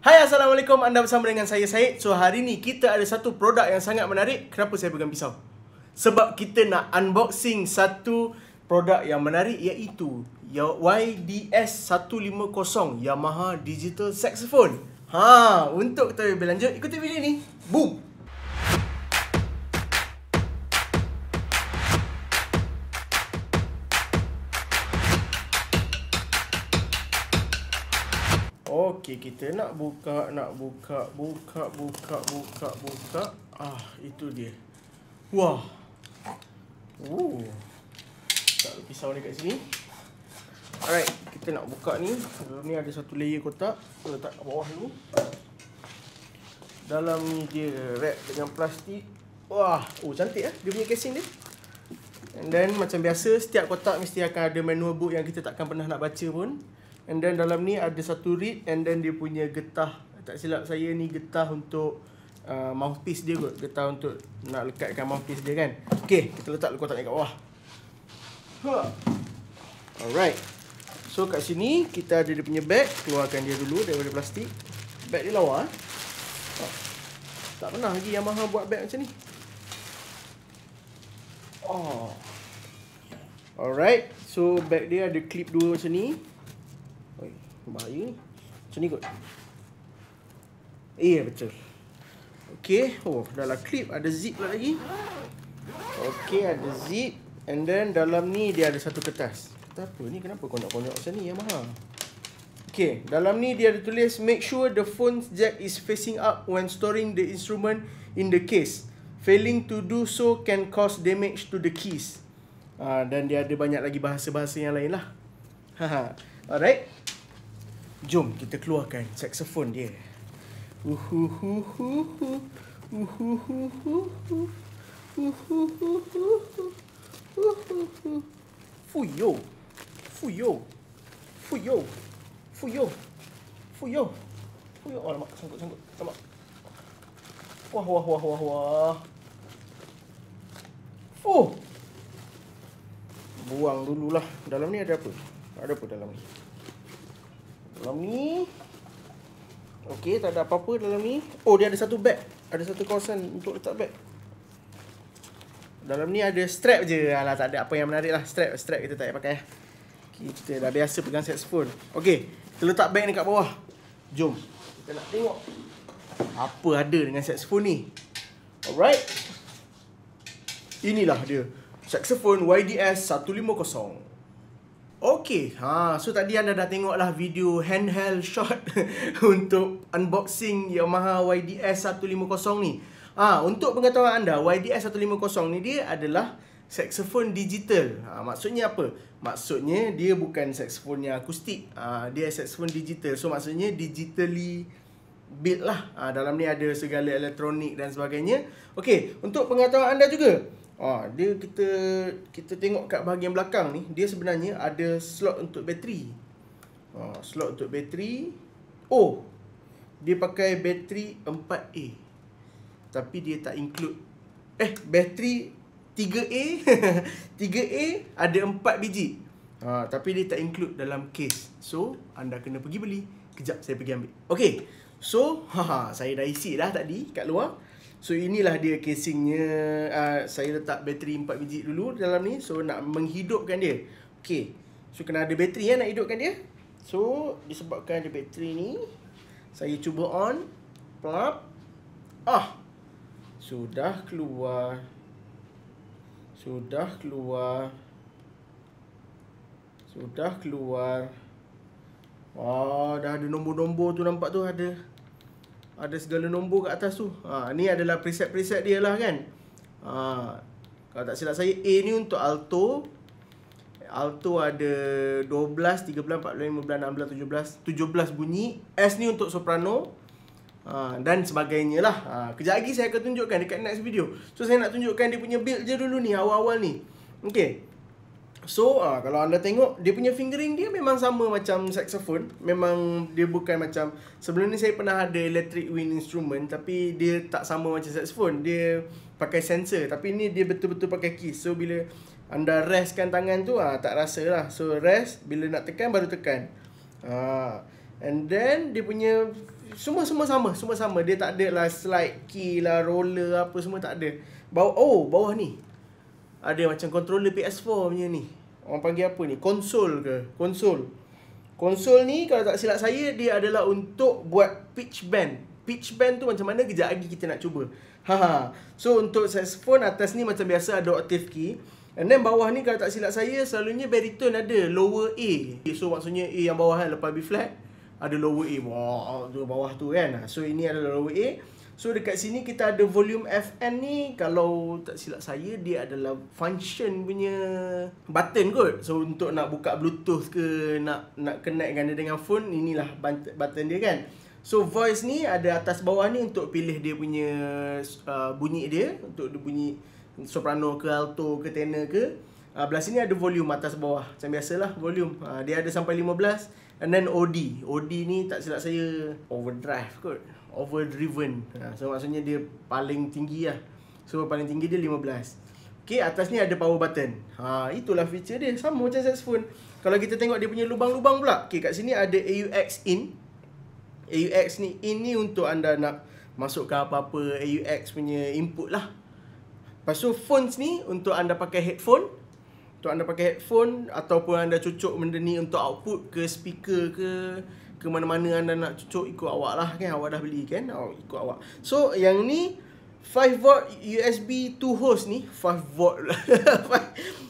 Hai Assalamualaikum, anda bersama dengan saya Syed So hari ni kita ada satu produk yang sangat menarik Kenapa saya pegang pisau? Sebab kita nak unboxing satu produk yang menarik iaitu YDS150 Yamaha Digital Saxophone Ha, untuk kita lebih lanjut, ikuti video ni Boom! Okey, kita nak buka, nak buka, buka, buka, buka, buka. Ah, itu dia. Wah. Uh. Tak ada pisau ni kat sini. Alright, kita nak buka ni. Dalam ni ada satu layer kotak. Kita letak kat bawah dulu. Dalam ni dia wrap dengan plastik. Wah, oh cantik eh dia punya casing dia. And then macam biasa setiap kotak mesti akan ada manual book yang kita takkan pernah nak baca pun. And then dalam ni ada satu reed and then dia punya getah. Tak silap saya ni getah untuk uh, mouthpiece dia kot. Getah untuk nak lekatkan mouthpiece dia kan. Okay, kita letak kotak ni kat bawah. Huh. Alright. So kat sini kita ada dia punya bag. Keluarkan dia dulu daripada plastik. Bag dia lawa. Oh. Tak pernah lagi Yamaha buat bag macam ni. Oh. Alright. So bag dia ada clip dua macam ni. Bahaya ni Macam ni kot Eh betul Okay Oh dalam clip ada zip pula lagi Okay ada zip And then dalam ni dia ada satu kertas Kertas apa ni kenapa kau nak konyok macam ni yang mahal Okay dalam ni dia ada tulis Make sure the phone jack is facing up when storing the instrument in the case Failing to do so can cause damage to the keys Ah uh, Dan dia ada banyak lagi bahasa-bahasa yang lain lah Haha. Alright Jom kita keluarkan saksofon dia. Fuyo. Fuyo. Fuyo. Fuyo. Fuyo. Fuyo. Oh, lemak. Sangkut, sangkut. Sama. Wah, wah, wah, wah, wah. Fuh. Buang dululah. Dalam ni ada apa? Ada apa dalam ni? Dalam ni Okey, tak ada apa-apa dalam ni Oh, dia ada satu bag Ada satu kawasan untuk letak bag Dalam ni ada strap je Alah, tak ada apa yang menarik lah Strap, strap kita tak payah pakai Kita dah biasa pegang saxophone Okey, kita letak bag ni kat bawah Jom Kita nak tengok Apa ada dengan saxophone ni Alright Inilah dia Saxophone YDS-150 Okay, ha, so tadi anda dah tengok lah video handheld shot untuk unboxing Yamaha YDS 150 ni. Ha, untuk pengetahuan anda, YDS 150 ni dia adalah saxophone digital. Ha, maksudnya apa? Maksudnya dia bukan saxophone yang akustik. Ha, dia saxophone digital. So maksudnya digitally build lah. Ha, dalam ni ada segala elektronik dan sebagainya. Okey, untuk pengetahuan anda juga. Oh, dia kita kita tengok kat bahagian belakang ni, dia sebenarnya ada slot untuk bateri. Oh, slot untuk bateri. Oh. Dia pakai bateri 4A. Tapi dia tak include eh bateri 3A. 3A ada 4 biji. Ha, tapi dia tak include dalam case. So, anda kena pergi beli. Kejap saya pergi ambil Okay So haha, Saya dah isi dah tadi Kat luar So inilah dia casingnya uh, Saya letak bateri 4 biji dulu Dalam ni So nak menghidupkan dia Okay So kena ada bateri ya Nak hidupkan dia So Disebabkan ada bateri ni Saya cuba on Plop Ah Sudah keluar Sudah keluar Sudah keluar Oh, dah ada nombor-nombor tu nampak tu ada ada segala nombor kat atas tu. Ha, ni adalah preset-preset dia lah kan. Ha, kalau tak silap saya, A ni untuk alto. Alto ada 12, 13, 14, 15, 16, 17. 17 bunyi. S ni untuk soprano. Ha, dan sebagainya lah. Ha, kejap lagi saya akan tunjukkan dekat next video. So, saya nak tunjukkan dia punya build je dulu ni. Awal-awal ni. Okay. So uh, kalau anda tengok dia punya fingering dia memang sama macam saxophone Memang dia bukan macam Sebelum ni saya pernah ada electric wind instrument Tapi dia tak sama macam saxophone Dia pakai sensor Tapi ni dia betul-betul pakai keys So bila anda restkan tangan tu uh, tak rasa lah So rest bila nak tekan baru tekan uh, And then dia punya semua-semua sama semua sama Dia tak ada lah slide key lah roller apa semua tak ada bawah Oh bawah ni ada macam controller PS4 punya ni orang panggil apa ni? Konsol ke? Konsol. Konsol ni kalau tak silap saya dia adalah untuk buat pitch bend. Pitch bend tu macam mana kejap lagi kita nak cuba. Ha ha. So untuk saxophone atas ni macam biasa ada octave key. And then bawah ni kalau tak silap saya selalunya baritone ada lower A. So maksudnya A yang bawah kan lepas B flat ada lower A. Wah, tu bawah tu kan. So ini adalah lower A. So dekat sini kita ada volume FN ni kalau tak silap saya dia adalah function punya button kot. So untuk nak buka bluetooth ke nak nak connectkan dia dengan phone inilah button dia kan. So voice ni ada atas bawah ni untuk pilih dia punya uh, bunyi dia untuk dia bunyi soprano ke alto ke tenor ke uh, belah sini ada volume atas bawah macam biasalah volume uh, dia ada sampai 15 and then OD OD ni tak silap saya overdrive kot overdriven uh, so maksudnya dia paling tinggi lah so paling tinggi dia 15 Okay, atas ni ada power button. Ha, itulah feature dia. Sama macam set phone. Kalau kita tengok dia punya lubang-lubang pula. Okay, kat sini ada AUX in. AUX ni, in ni untuk anda nak masukkan apa-apa AUX punya input lah. Lepas tu, phones ni untuk anda pakai headphone. Untuk anda pakai headphone ataupun anda cucuk benda ni untuk output ke speaker ke ke mana-mana anda nak cucuk ikut awak lah kan awak dah beli kan oh, ikut awak so yang ni 5 volt USB 2 host ni 5 volt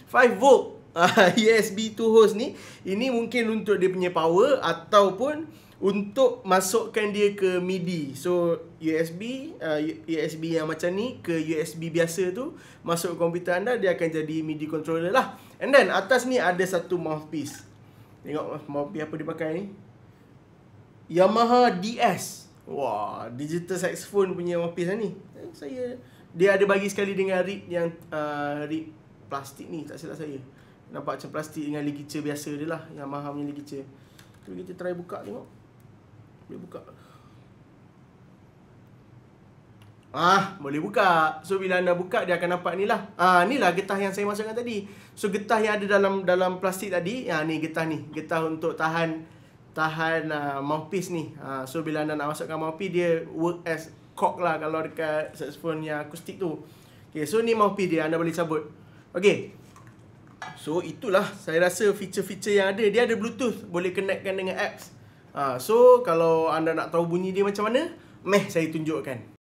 5 volt Ah, USB e to host ni ini mungkin untuk dia punya power ataupun untuk masukkan dia ke MIDI. So USB e uh, ah, USB e- yang macam ni ke USB biasa tu masuk komputer anda dia akan jadi MIDI controller lah. And then atas ni ada satu mouthpiece. Tengok mouthpiece apa dia pakai ni. Yamaha DS. Wah, digital saxophone punya mouthpiece lah ni. Saya dia ada bagi sekali dengan rib yang uh, ah, rib plastik ni tak silap saya. Nampak macam plastik dengan ligature biasa dia lah Yang maha punya ligature Jadi kita try buka tengok Boleh buka Ah, boleh buka. So bila anda buka dia akan nampak ni lah. Ah, ni lah getah yang saya masukkan tadi. So getah yang ada dalam dalam plastik tadi, ya ah, ni getah ni. Getah untuk tahan tahan uh, mouthpiece ni. Ah, so bila anda nak masukkan mouthpiece dia work as cock lah kalau dekat saxophone yang akustik tu. Okay, so ni mouthpiece dia anda boleh cabut. Okay. So itulah saya rasa feature-feature yang ada Dia ada bluetooth boleh connectkan dengan apps ha, So kalau anda nak tahu bunyi dia macam mana Meh saya tunjukkan